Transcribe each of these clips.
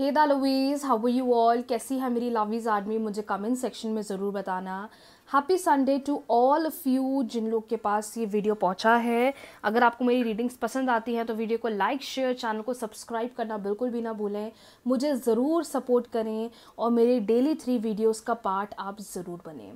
Hey the lovies how you all कैसी है मेरी लवीज़ आर्मी मुझे कमेंट सेक्शन में ज़रूर बताना happy Sunday to all of you जिन लोग के पास ये वीडियो पहुंचा है अगर आपको मेरी रीडिंग्स पसंद आती हैं तो वीडियो को लाइक शेयर चैनल को सब्सक्राइब करना बिल्कुल भी ना भूलें मुझे ज़रूर सपोर्ट करें और मेरे डेली थ्री वीडियोस का पार्ट आप ज़रूर बने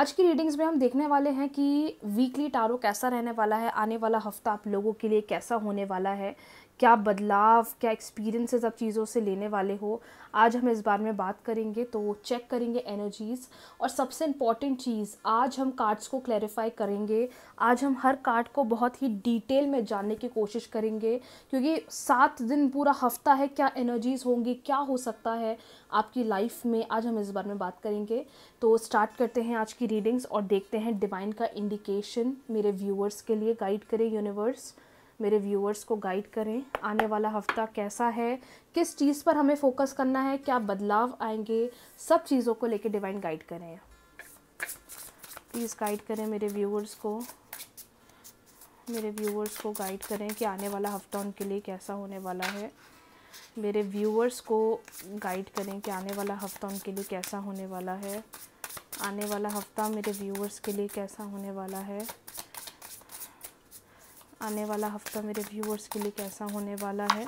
आज की रीडिंग्स में हम देखने वाले हैं कि वीकली टारो कैसा रहने वाला है आने वाला हफ्ता आप लोगों के लिए कैसा होने वाला है क्या बदलाव क्या एक्सपीरियंसेस आप चीज़ों से लेने वाले हो आज हम इस बारे में बात करेंगे तो चेक करेंगे एनर्जीज़ और सबसे इम्पॉर्टेंट चीज़ चीज़ आज हम कार्ड्स को क्लैरिफाई करेंगे आज हम हर कार्ड को बहुत ही डिटेल में जानने की कोशिश करेंगे क्योंकि सात दिन पूरा हफ्ता है क्या एनर्जीज़ होंगी क्या हो सकता है आपकी लाइफ में आज हम इस बारे में बात करेंगे तो स्टार्ट करते हैं आज की रीडिंग्स और देखते हैं डिवाइन का इंडिकेशन मेरे व्यूअर्स के लिए गाइड करें यूनिवर्स मेरे व्यूअर्स को गाइड करें आने वाला हफ्ता कैसा है किस चीज़ पर हमें फोकस करना है क्या बदलाव आएंगे सब चीज़ों को लेकर डिवाइन गाइड करें प्लीज़ गाइड करें मेरे व्यूअर्स को मेरे व्यूअर्स को गाइड करें कि आने वाला हफ्ता उनके लिए कैसा होने वाला है मेरे व्यूअर्स को गाइड करें कि आने वाला हफ्ता उनके लिए कैसा होने वाला है आने वाला हफ्ता मेरे व्यूअर्स के लिए कैसा होने वाला है आने वाला हफ्ता मेरे व्यूअर्स के लिए कैसा होने वाला है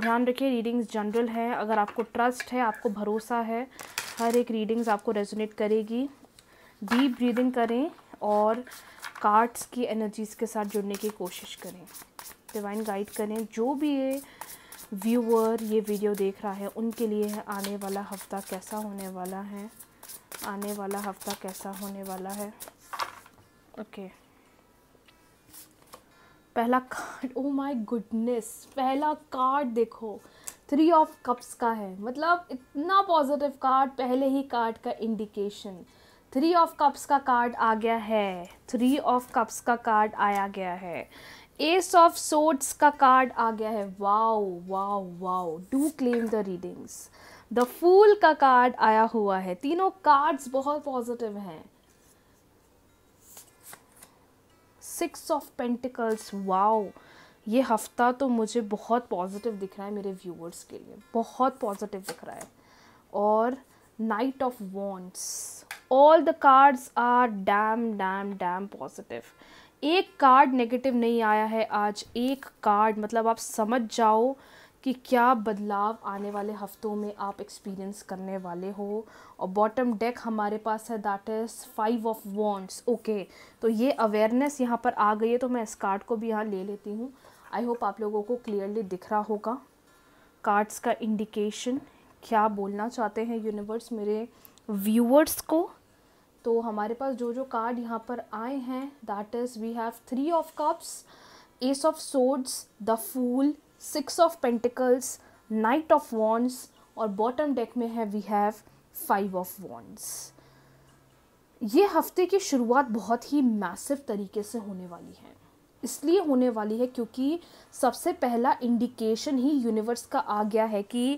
ध्यान रखिए रीडिंग्स जनरल है अगर आपको ट्रस्ट है आपको भरोसा है हर एक रीडिंग्स आपको रेजोनेट करेगी डीप ब्रीदिंग करें और कार्ड्स की एनर्जीज़ के साथ जुड़ने की कोशिश करें डिवाइन गाइड करें जो भी ये व्यूअर ये वीडियो देख रहा है उनके लिए है आने वाला हफ्ता कैसा होने वाला है आने वाला हफ्ता कैसा होने वाला है ओके okay. पहला कार्ड ओ माय गुडनेस पहला कार्ड देखो थ्री ऑफ कप्स का है मतलब इतना पॉजिटिव कार्ड पहले ही कार्ड का इंडिकेशन थ्री ऑफ कप्स का कार्ड आ गया है थ्री ऑफ कप्स का कार्ड आया गया है एस ऑफ सोट्स का कार्ड आ गया है wow wow wow do claim the readings the fool का कार्ड आया हुआ है तीनों कार्ड्स बहुत पॉजिटिव हैं सिक्स ऑफ पेंटिकल्स वाओ ये हफ्ता तो मुझे बहुत पॉजिटिव दिख रहा है मेरे व्यूअर्स के लिए बहुत पॉजिटिव दिख रहा है और knight of wands all the cards are damn damn damn positive एक कार्ड नेगेटिव नहीं आया है आज एक कार्ड मतलब आप समझ जाओ कि क्या बदलाव आने वाले हफ्तों में आप एक्सपीरियंस करने वाले हो और बॉटम डेक हमारे पास है that is five of wands okay तो ये अवेयरनेस यहाँ पर आ गई है तो मैं इस कार्ड को भी यहाँ ले लेती हूँ आई होप आप लोगों को क्लियरली दिख रहा होगा कार्ड्स का इंडिकेशन क्या बोलना चाहते हैं यूनिवर्स मेरे व्यूअर्स को तो हमारे पास जो जो कार्ड यहाँ पर आए हैं that is we have three of cups ace of swords the fool six of pentacles knight of wands और बॉटम डेक में है we have five of wands ये हफ्ते की शुरुआत बहुत ही मैसिव तरीके से होने वाली है इसलिए होने वाली है क्योंकि सबसे पहला इंडिकेशन ही यूनिवर्स का आ गया है कि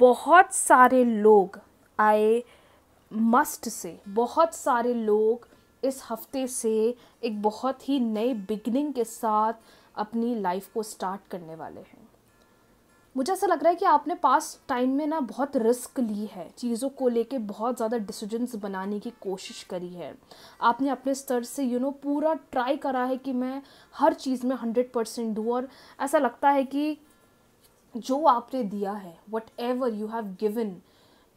बहुत सारे लोग आए मस्ट से बहुत सारे लोग इस हफ्ते से एक बहुत ही नए बिगनिंग के साथ अपनी लाइफ को स्टार्ट करने वाले हैं मुझे ऐसा लग रहा है कि आपने पास टाइम में ना बहुत रिस्क ली है चीज़ों को लेके बहुत ज़्यादा डिसीजंस बनाने की कोशिश करी है आपने अपने स्तर से यू you नो know, पूरा ट्राई करा है कि मैं हर चीज़ में हंड्रेड परसेंट दूँ और ऐसा लगता है कि जो आपने दिया है whatever you have given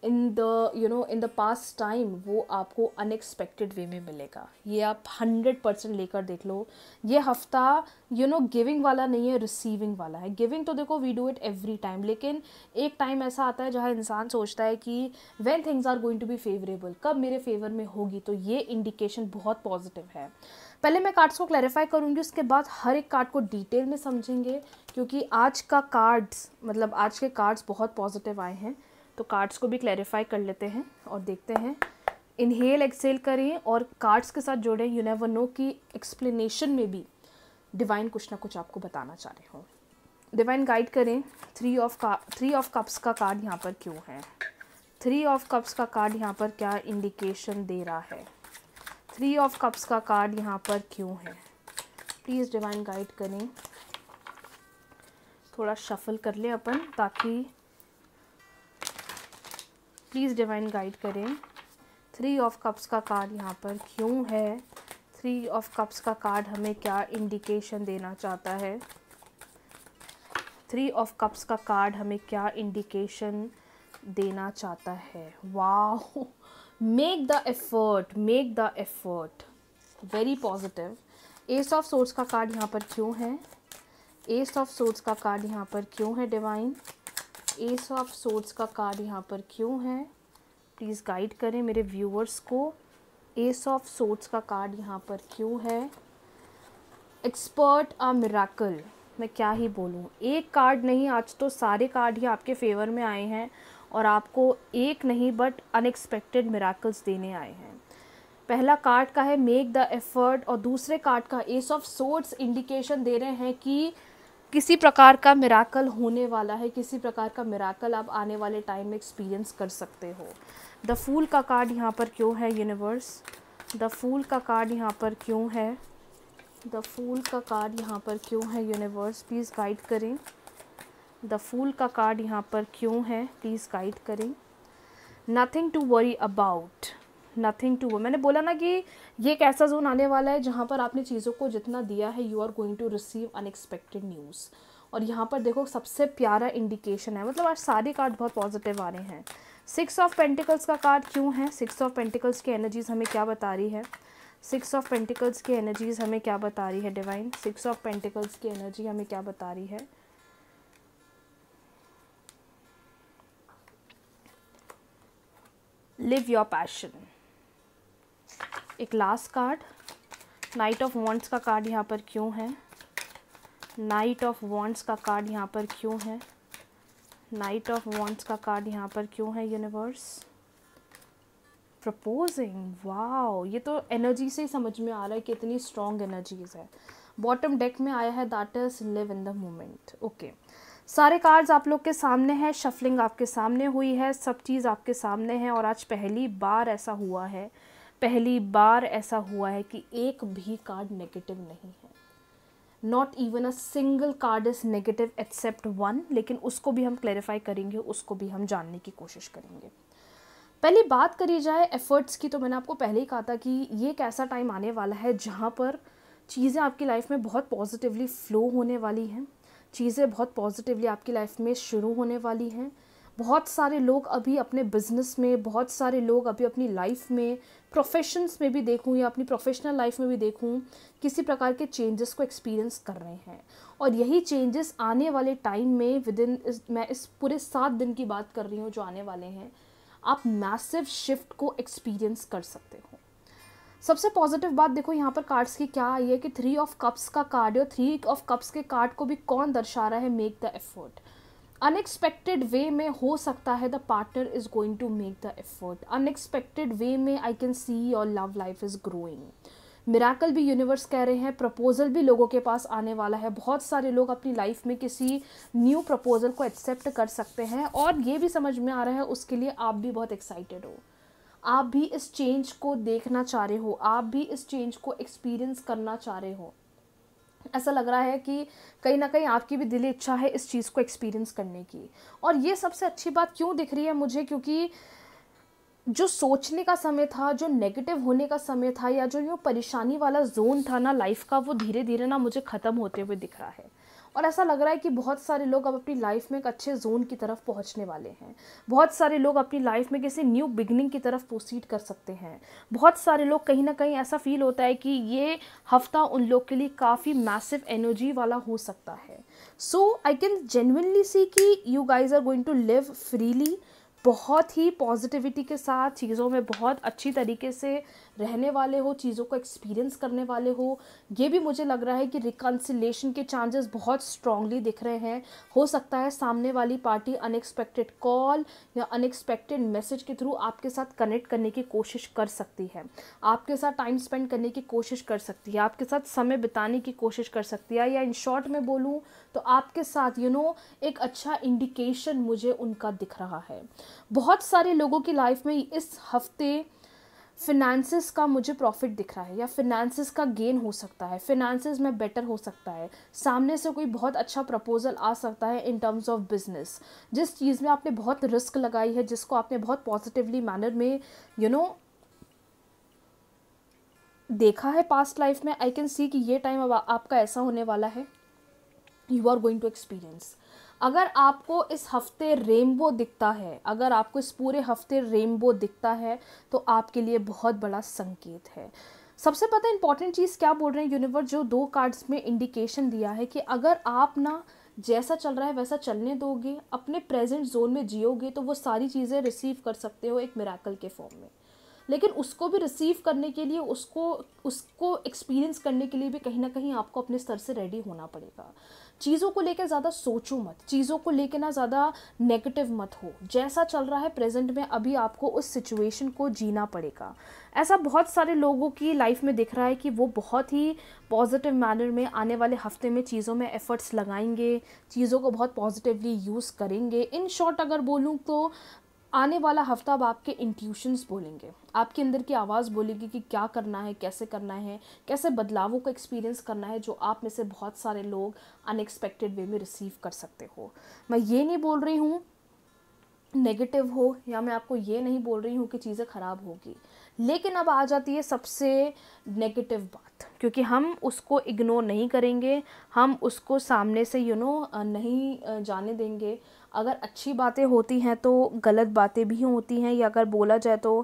in the you know in the past time वो आपको अनएक्सपेक्टेड वे में मिलेगा ये आप हंड्रेड परसेंट लेकर देख लो ये हफ्ता यू नो गिविंग वाला नहीं है रिसीविंग वाला है गिविंग तो देखो we do it every time लेकिन एक टाइम ऐसा आता है जहाँ इंसान सोचता है कि when things are going to be favourable कब मेरे फेवर में होगी तो ये इंडिकेशन बहुत पॉजिटिव है पहले मैं कार्ड्स को क्लैरिफाई करूँगी उसके बाद हर एक कार्ड को डिटेल में समझेंगे क्योंकि आज का कार्ड्स मतलब आज के कार्ड्स बहुत पॉजिटिव आए हैं तो कार्ड्स को भी क्लैरिफाई कर लेते हैं और देखते हैं इनहेल एक्सेल करें और कार्ड्स के साथ जोड़ें यू नेवर नो की एक्सप्लेनेशन में भी डिवाइन कुछ ना कुछ आपको बताना चाह रहे हो डिवाइन गाइड करें थ्री ऑफ का थ्री ऑफ कप्स का कार्ड यहाँ पर क्यों है थ्री ऑफ कप्स का कार्ड यहाँ पर क्या इंडिकेशन दे रहा है थ्री ऑफ कप्स का कार्ड यहाँ पर क्यों है प्लीज़ डिवाइन गाइड करें थोड़ा शफल कर लें अपन ताकि प्लीज़ डिवाइन गाइड करें थ्री ऑफ कप्स का कार्ड यहाँ पर क्यों है थ्री ऑफ कप्स का कार्ड हमें क्या इंडिकेशन देना चाहता है थ्री ऑफ कप्स का कार्ड हमें क्या इंडिकेशन देना चाहता है वाह make the effort make the effort very positive ace of swords का कार्ड यहाँ पर क्यों है एस ऑफ सोर्स का कार्ड यहाँ पर क्यों है डिवाइन एस ऑफ सोर्ट्स का कार्ड यहाँ पर क्यों है प्लीज़ गाइड करें मेरे व्यूअर्स को एस ऑफ सोर्ट्स का कार्ड यहाँ पर क्यों है एक्सपर्ट आ मिराकल मैं क्या ही बोलूँ एक कार्ड नहीं आज तो सारे कार्ड ही आपके फेवर में आए हैं और आपको एक नहीं बट अनएक्सपेक्टेड मिराकल्स देने आए हैं पहला कार्ड का है मेक द एफर्ट और दूसरे कार्ड का एस ऑफ सोर्ट्स इंडिकेशन दे रहे हैं कि किसी प्रकार का मिराकल होने वाला है किसी प्रकार का मिराकल आप आने वाले टाइम में एक्सपीरियंस कर सकते हो द फूल का कार्ड यहाँ पर क्यों है यूनिवर्स द फूल का कार्ड यहाँ पर क्यों है द फूल का कार्ड यहाँ पर क्यों है यूनिवर्स प्लीज़ गाइड करें द फूल का कार्ड यहाँ पर क्यों है प्लीज़ गाइड करें nothing to worry about nothing to वो मैंने बोला ना कि ये एक ऐसा जोन आने वाला है जहाँ पर आपने चीज़ों को जितना दिया है you are going to receive unexpected news और यहाँ पर देखो सबसे प्यारा इंडिकेशन है मतलब आज सारे कार्ड बहुत पॉजिटिव आ रहे हैं सिक्स ऑफ पेंटिकल्स का कार्ड क्यों है सिक्स ऑफ पेंटिकल्स की एनर्जीज़ हमें क्या बता रही है सिक्स ऑफ पेंटिकल्स की एनर्जीज़ हमें क्या बता रही है डिवाइन सिक्स ऑफ पेंटिकल्स की एनर्जी हमें क्या बता रही है लिव योर पैशन एक last card knight of wands का कार्ड यहाँ पर क्यों है नाइट ऑफ वॉन्ट्स का कार्ड यहाँ पर क्यों है नाइट ऑफ वॉन्ट्स का कार्ड यहाँ पर क्यों है यूनिवर्स प्रपोजिंग वाओ ये तो एनर्जी से ही समझ में आ रहा है कि इतनी स्ट्रॉन्ग एनर्जीज है बॉटम डेक में आया है that is live in the moment okay सारे कार्ड्स आप लोग के सामने हैं शफलिंग आपके सामने हुई है सब चीज़ आपके सामने है और आज पहली बार ऐसा हुआ है पहली बार ऐसा हुआ है कि एक भी कार्ड नेगेटिव नहीं है not even a single card is negative except one लेकिन उसको भी हम क्लैरिफाई करेंगे उसको भी हम जानने की कोशिश करेंगे पहले बात करी जाए एफ़र्ट्स की तो मैंने आपको पहले ही कहा था कि ये एक ऐसा टाइम आने वाला है जहाँ पर चीज़ें आपकी लाइफ में बहुत पॉजिटिवली फ्लो होने वाली हैं चीज़ें बहुत पॉजिटिवली आपकी लाइफ में शुरू होने वाली हैं बहुत सारे लोग अभी अपने बिजनेस में बहुत सारे लोग अभी अपनी लाइफ में प्रोफेशंस में भी देखूँ या अपनी प्रोफेशनल लाइफ में भी देखूँ किसी प्रकार के चेंजेस को एक्सपीरियंस कर रहे हैं और यही चेंजेस आने वाले टाइम में विद इन मैं इस पूरे सात दिन की बात कर रही हूँ जो आने वाले हैं आप मैसिव शिफ्ट को एक्सपीरियंस कर सकते हो सबसे पॉजिटिव बात देखो यहाँ पर कार्ड्स की क्या आई है कि थ्री ऑफ कप्स का कार्ड है थ्री ऑफ कप्स के कार्ड को भी कौन दर्शा रहा है make the effort unexpected way में हो सकता है the partner is going to make the effort unexpected way में I can see your love life is growing miracle भी यूनिवर्स कह रहे हैं प्रपोजल भी लोगों के पास आने वाला है बहुत सारे लोग अपनी लाइफ में किसी न्यू प्रपोजल को एक्सेप्ट कर सकते हैं और ये भी समझ में आ रहा है उसके लिए आप भी बहुत एक्साइटेड हो आप भी इस चेंज को देखना चाह रहे हो आप भी इस चेंज को एक्सपीरियंस करना चाह रहे हो ऐसा लग रहा है कि कहीं ना कहीं आपकी भी दिली इच्छा है इस चीज़ को एक्सपीरियंस करने की और ये सबसे अच्छी बात क्यों दिख रही है मुझे क्योंकि जो सोचने का समय था जो नेगेटिव होने का समय था या जो यूँ परेशानी वाला जोन था ना लाइफ का वो धीरे धीरे ना मुझे ख़त्म होते हुए दिख रहा है और ऐसा लग रहा है कि बहुत सारे लोग अब अपनी लाइफ में एक अच्छे जोन की तरफ पहुंचने वाले हैं बहुत सारे लोग अपनी लाइफ में किसी न्यू बिगनिंग की तरफ प्रोसीड कर सकते हैं बहुत सारे लोग कहीं ना कहीं ऐसा फील होता है कि ये हफ्ता उन लोग के लिए काफ़ी मैसिव एनर्जी वाला हो सकता है सो आई कैन जेनविनली सी कि you guys are going to live freely बहुत ही पॉजिटिविटी के साथ चीज़ों में बहुत अच्छी तरीके से रहने वाले हो चीज़ों को एक्सपीरियंस करने वाले हो ये भी मुझे लग रहा है कि रिकन्सिलेशन के चांसेस बहुत स्ट्रांगली दिख रहे हैं हो सकता है सामने वाली पार्टी अनएक्सपेक्टेड कॉल या अनएक्सपेक्टेड मैसेज के थ्रू आपके साथ कनेक्ट करने की कोशिश कर सकती है आपके साथ टाइम स्पेंड करने की कोशिश कर सकती है आपके साथ समय बिताने की कोशिश कर सकती है या इन शॉर्ट में बोलूँ तो आपके साथ यू you नो know, एक अच्छा इंडिकेशन मुझे उनका दिख रहा है बहुत सारे लोगों की लाइफ में इस हफ्ते फिनेंसिस का मुझे प्रॉफिट दिख रहा है या फिनेंसिस का गेन हो सकता है फिनेंसिस में बेटर हो सकता है सामने से कोई बहुत अच्छा प्रपोजल आ सकता है इन टर्म्स ऑफ बिजनेस जिस चीज़ में आपने बहुत रिस्क लगाई है जिसको आपने बहुत पॉजिटिवली मैनर में यू you नो know, देखा है पास्ट लाइफ में आई कैन सी कि ये टाइम अब आपका ऐसा होने वाला है you are going to experience अगर आपको इस हफ्ते रेनबो दिखता है अगर आपको इस पूरे हफ्ते रेनबो दिखता है तो आपके लिए बहुत बड़ा संकेत है सबसे पता इंपॉर्टेंट चीज़ क्या बोल रहे हैं यूनिवर्स जो दो कार्ड्स में इंडिकेशन दिया है कि अगर आप ना जैसा चल रहा है वैसा चलने दोगे अपने प्रेजेंट जोन में जियोगे तो वो सारी चीज़ें रिसीव कर सकते हो एक मिराकल के फॉर्म में लेकिन उसको भी रिसीव करने के लिए उसको उसको एक्सपीरियंस करने के लिए भी कहीं ना कहीं आपको अपने स्तर से रेडी होना पड़ेगा चीज़ों को लेकर ज़्यादा सोचो मत चीज़ों को लेकर ना ज़्यादा नेगेटिव मत हो जैसा चल रहा है प्रेजेंट में अभी आपको उस सिचुएशन को जीना पड़ेगा ऐसा बहुत सारे लोगों की लाइफ में दिख रहा है कि वो बहुत ही पॉजिटिव मैनर में आने वाले हफ्ते में चीज़ों में एफ़र्ट्स लगाएंगे चीज़ों को बहुत पॉजिटिवली यूज़ करेंगे इन शॉर्ट अगर बोलूँ तो आने वाला हफ्ता अब आपके इंट्यूशंस बोलेंगे आपके अंदर की आवाज़ बोलेगी कि क्या करना है कैसे करना है कैसे बदलावों का एक्सपीरियंस करना है जो आप में से बहुत सारे लोग अनएक्सपेक्टेड वे में रिसीव कर सकते हो मैं ये नहीं बोल रही हूँ नेगेटिव हो या मैं आपको ये नहीं बोल रही हूँ कि चीज़ें ख़राब होगी लेकिन अब आ जाती है सबसे नेगेटिव बात क्योंकि हम उसको इग्नोर नहीं करेंगे हम उसको सामने से यू you नो know, नहीं जाने देंगे अगर अच्छी बातें होती हैं तो गलत बातें भी होती हैं या अगर बोला जाए तो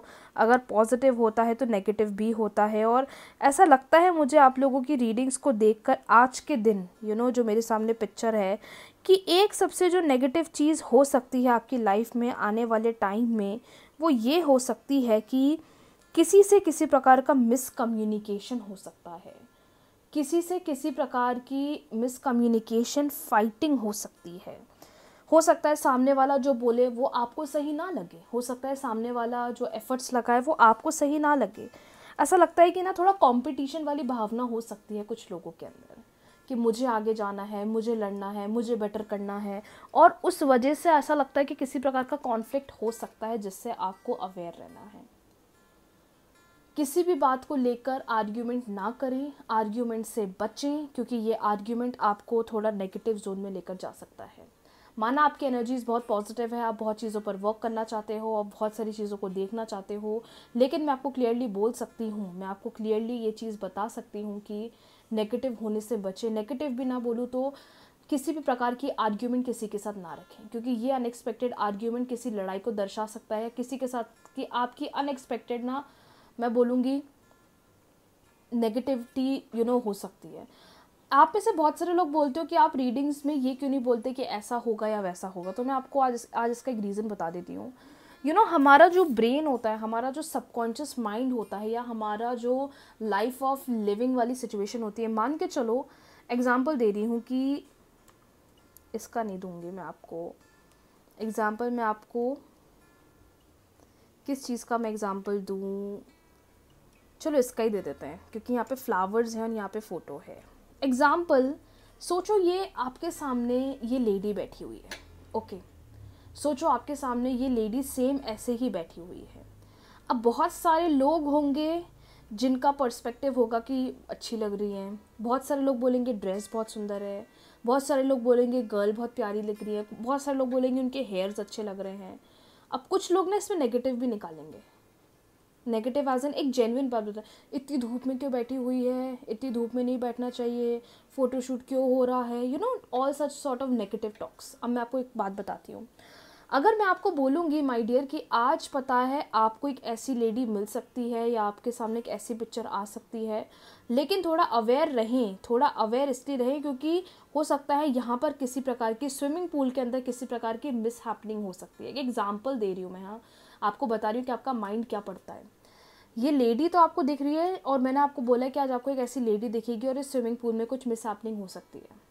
अगर पॉजिटिव होता है तो नेगेटिव भी होता है और ऐसा लगता है मुझे आप लोगों की रीडिंग्स को देखकर आज के दिन यू you नो know, जो मेरे सामने पिक्चर है कि एक सबसे जो नेगेटिव चीज़ हो सकती है आपकी लाइफ में आने वाले टाइम में वो ये हो सकती है कि किसी से किसी प्रकार का मिसकम्युनिकेशन हो सकता है किसी से किसी प्रकार की मिसकम्युनिकेशन फाइटिंग हो सकती है हो सकता है सामने वाला जो बोले वो आपको सही ना लगे हो सकता है सामने वाला जो एफ़र्ट्स लगाए वो आपको सही ना लगे ऐसा लगता है कि ना थोड़ा कंपटीशन वाली भावना हो सकती है कुछ लोगों के अंदर कि मुझे आगे जाना है मुझे लड़ना है मुझे बेटर करना है और उस वजह से ऐसा लगता है कि किसी प्रकार का कॉन्फ्लिक्ट हो सकता है जिससे आपको अवेयर रहना है किसी भी बात को लेकर आर्ग्यूमेंट ना करें आर्ग्यूमेंट से बचें क्योंकि ये आर्ग्यूमेंट आपको थोड़ा नेगेटिव जोन में लेकर जा सकता है माना आपकी एनर्जीज़ बहुत पॉजिटिव है आप बहुत चीज़ों पर वर्क करना चाहते हो आप बहुत सारी चीज़ों को देखना चाहते हो लेकिन मैं आपको क्लियरली बोल सकती हूँ मैं आपको क्लियरली ये चीज़ बता सकती हूँ कि नेगेटिव होने से बचे नेगेटिव भी ना बोलूँ तो किसी भी प्रकार की आर्ग्यूमेंट किसी के साथ ना रखें क्योंकि ये अनएक्सपेक्टेड आर्ग्यूमेंट किसी लड़ाई को दर्शा सकता है किसी के साथ कि आपकी अनएक्सपेक्टेड ना मैं बोलूँगी नेगेटिविटी यू नो हो सकती है आप में से बहुत सारे लोग बोलते हो कि आप रीडिंग्स में ये क्यों नहीं बोलते कि ऐसा होगा या वैसा होगा तो मैं आपको आज आज इसका एक रीज़न बता देती हूँ यू नो हमारा जो ब्रेन होता है हमारा जो सबकॉन्शियस माइंड होता है या हमारा जो लाइफ ऑफ लिविंग वाली सिचुएशन होती है मान के चलो एग्ज़ाम्पल दे रही हूँ कि इसका नहीं दूँगी मैं आपको एग्ज़ाम्पल मैं आपको किस चीज़ का मैं एग्ज़ाम्पल दूँ चलो इसका ही दे देते हैं क्योंकि यहाँ पे फ्लावर्स हैं और यहाँ पे फ़ोटो है एग्ज़ाम्पल सोचो ये आपके सामने ये लेडी बैठी हुई है ओके सोचो आपके सामने ये लेडी सेम ऐसे ही बैठी हुई है अब बहुत सारे लोग होंगे जिनका पर्सपेक्टिव होगा कि अच्छी लग रही है बहुत सारे लोग बोलेंगे ड्रेस बहुत सुंदर है बहुत सारे लोग बोलेंगे गर्ल बहुत प्यारी लग रही है बहुत सारे लोग बोलेंगे उनके हेयर्स अच्छे लग रहे हैं अब कुछ लोग ना इसमें नेगेटिव भी निकालेंगे नेगेटिव एज एन एक जेनविन बात है इतनी धूप में क्यों बैठी हुई है इतनी धूप में नहीं बैठना चाहिए फ़ोटोशूट क्यों हो रहा है you know all such sort of negative talks अब मैं आपको एक बात बताती हूँ अगर मैं आपको बोलूँगी माय डियर कि आज पता है आपको एक ऐसी लेडी मिल सकती है या आपके सामने एक ऐसी पिक्चर आ सकती है लेकिन थोड़ा अवेयर रहें थोड़ा अवेयर इसलिए रहें क्योंकि हो सकता है यहाँ पर किसी प्रकार की स्विमिंग पूल के अंदर किसी प्रकार की मिस हो सकती है एक एग्जाम्पल दे रही हूँ मैं हाँ आपको बता रही हूँ कि आपका माइंड क्या पड़ता है ये लेडी तो आपको दिख रही है और मैंने आपको बोला कि आज आपको एक ऐसी लेडी दिखेगी और इस स्विमिंग पूल में कुछ मिस हो सकती है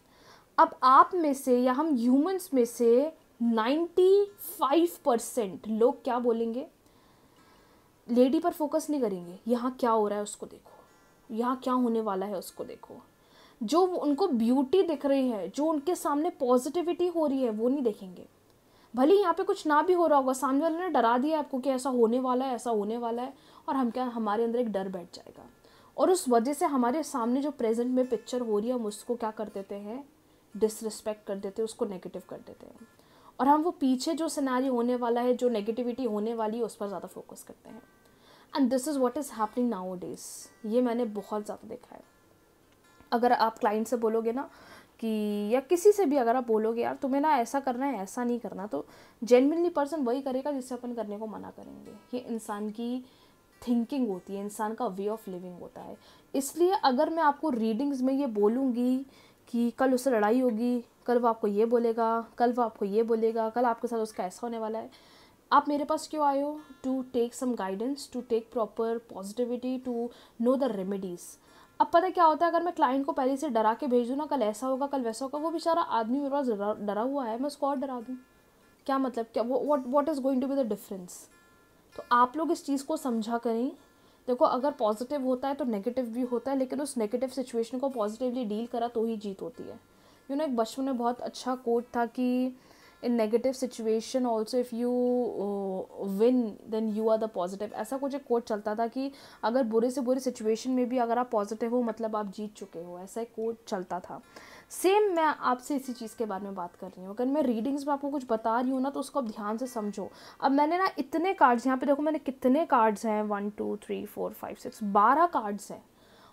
अब आप में से या हम ह्यूमंस में से नाइन्टी फाइव परसेंट लोग क्या बोलेंगे लेडी पर फोकस नहीं करेंगे यहाँ क्या हो रहा है उसको देखो यहाँ क्या होने वाला है उसको देखो जो उनको ब्यूटी दिख रही है जो उनके सामने पॉजिटिविटी हो रही है वो नहीं देखेंगे भले यहाँ पे कुछ ना भी हो रहा होगा सामने वाले ने डरा दिया आपको कि ऐसा होने वाला है ऐसा होने वाला है और हम क्या हमारे अंदर एक डर बैठ जाएगा और उस वजह से हमारे सामने जो प्रेजेंट में पिक्चर हो रही है हम उसको क्या कर देते हैं डिसरिस्पेक्ट कर देते हैं उसको नेगेटिव कर देते हैं और हम वो पीछे जो सिनारी होने वाला है जो नेगेटिविटी होने वाली है उस पर ज़्यादा फोकस करते हैं and this is what is happening nowadays ये मैंने बहुत ज़्यादा देखा है अगर आप क्लाइंट से बोलोगे ना कि या किसी से भी अगर आप बोलोगे यार तुम्हें ना ऐसा करना है ऐसा नहीं करना तो जेनविनली पर्सन वही करेगा जिससे अपन करने को मना करेंगे ये इंसान की थिंकिंग होती है इंसान का वे ऑफ लिविंग होता है इसलिए अगर मैं आपको रीडिंग्स में ये बोलूँगी कि कल उससे लड़ाई होगी कल वो आपको ये बोलेगा कल वो आपको ये बोलेगा कल आपके साथ उसका ऐसा होने वाला है आप मेरे पास क्यों आए हो to take some guidance to take proper positivity to know the remedies अब पता क्या होता है अगर मैं क्लाइंट को पहले से डरा के भेज दूँ ना कल ऐसा होगा कल वैसा होगा वो बेचारा आदमी मेरे पास डरा, हुआ है मैं उसको और डरा दूँ क्या मतलब क्या वो what what is going to be the difference तो आप लोग इस चीज़ को समझा करें देखो अगर पॉजिटिव होता है तो नेगेटिव भी होता है लेकिन उस नेगेटिव सिचुएशन को पॉजिटिवली डील करा तो ही जीत होती है यू you नो know, एक बचपन में बहुत अच्छा कोट था कि in negative situation also if you win then you are the positive ऐसा कुछ एक कोट चलता था कि अगर बुरे से बुरे सिचुएशन में भी अगर आप पॉजिटिव हो मतलब आप जीत चुके हो ऐसा एक कोट चलता था सेम मैं आपसे इसी चीज़ के बारे में बात कर रही हूँ अगर मैं रीडिंग्स में आपको कुछ बता रही हूँ ना तो उसको आप ध्यान से समझो अब मैंने ना इतने कार्ड्स यहाँ पे देखो मैंने कितने कार्ड्स हैं one two three four five six बारह कार्ड्स हैं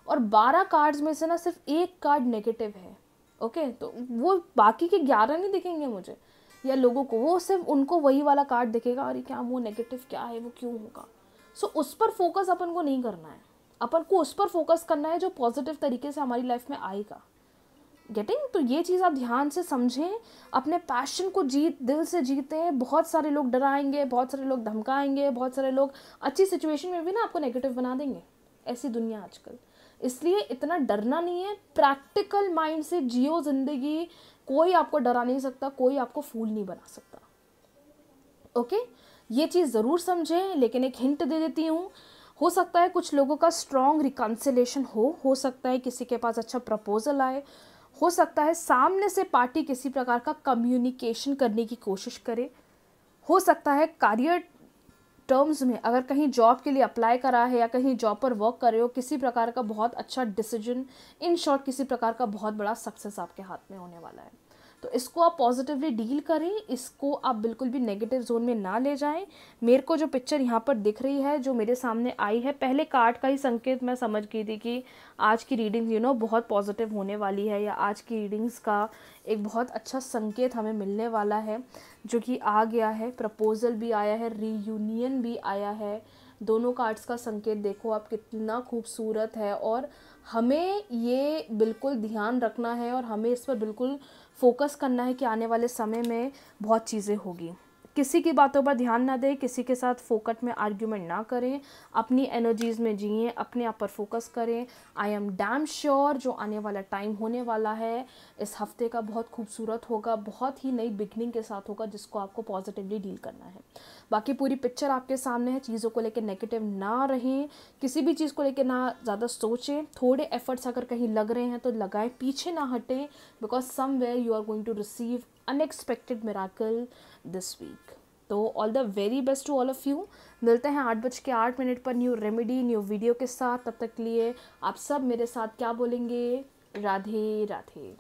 और बारह कार्ड्स में से ना सिर्फ एक कार्ड नेगेटिव है ओके तो वो बाकी के ग्यारह नहीं दिखेंगे मुझे या लोगों को वो सिर्फ उनको वही वाला कार्ड दिखेगा अरे क्या वो नेगेटिव क्या है वो क्यों होगा सो so, उस पर फोकस अपन को नहीं करना है अपन को उस पर फोकस करना है जो पॉजिटिव तरीके से हमारी लाइफ में आएगा गेटिंग तो ये चीज़ आप ध्यान से समझें अपने पैशन को जीत दिल से जीतें बहुत सारे लोग डराएंगे बहुत सारे लोग धमकाएंगे बहुत सारे लोग अच्छी सिचुएशन में भी ना आपको नेगेटिव बना देंगे ऐसी दुनिया आजकल इसलिए इतना डरना नहीं है प्रैक्टिकल माइंड से जियो ज़िंदगी कोई आपको डरा नहीं सकता कोई आपको फूल नहीं बना सकता ओके ये चीज़ ज़रूर समझें लेकिन एक हिंट दे देती हूँ हो सकता है कुछ लोगों का स्ट्रॉन्ग रिकन्सिलेशन हो हो सकता है किसी के पास अच्छा प्रपोजल आए हो सकता है सामने से पार्टी किसी प्रकार का कम्युनिकेशन करने की कोशिश करे हो सकता है करियर टर्म्स में अगर कहीं जॉब के लिए अप्लाई करा है या कहीं जॉब पर वर्क कर रहे हो किसी प्रकार का बहुत अच्छा डिसीजन इन शॉर्ट किसी प्रकार का बहुत बड़ा सक्सेस आपके हाथ में होने वाला है तो इसको आप पॉजिटिवली डील करें इसको आप बिल्कुल भी नेगेटिव जोन में ना ले जाएं मेरे को जो पिक्चर यहाँ पर दिख रही है जो मेरे सामने आई है पहले कार्ड का ही संकेत मैं समझ गई थी कि आज की रीडिंग यू नो बहुत पॉजिटिव होने वाली है या आज की रीडिंग्स का एक बहुत अच्छा संकेत हमें मिलने वाला है जो कि आ गया है प्रपोज़ल भी आया है रीयूनियन भी आया है दोनों कार्ड्स का संकेत देखो आप कितना खूबसूरत है और हमें ये बिल्कुल ध्यान रखना है और हमें इस पर बिल्कुल फोकस करना है कि आने वाले समय में बहुत चीज़ें होगी किसी की बातों पर ध्यान ना दें किसी के साथ फोकट में आर्ग्यूमेंट ना करें अपनी एनर्जीज़ में जिये अपने आप पर फोकस करें आई एम डैम श्योर जो आने वाला टाइम होने वाला है इस हफ्ते का बहुत खूबसूरत होगा बहुत ही नई बिगनिंग के साथ होगा जिसको आपको पॉजिटिवली डील करना है बाकी पूरी पिक्चर आपके सामने है चीज़ों को लेकर नेगेटिव ना रहें किसी भी चीज़ को लेकर ना ज़्यादा सोचें थोड़े एफर्ट्स अगर कहीं लग रहे हैं तो लगाएं पीछे ना हटें because where you are going to receive unexpected miracle this week तो all the very best to all of you मिलते हैं आठ बज के आठ मिनट पर न्यू रेमेडी न्यू वीडियो के साथ तब तक लिए आप सब मेरे साथ क्या बोलेंगे राधे राधे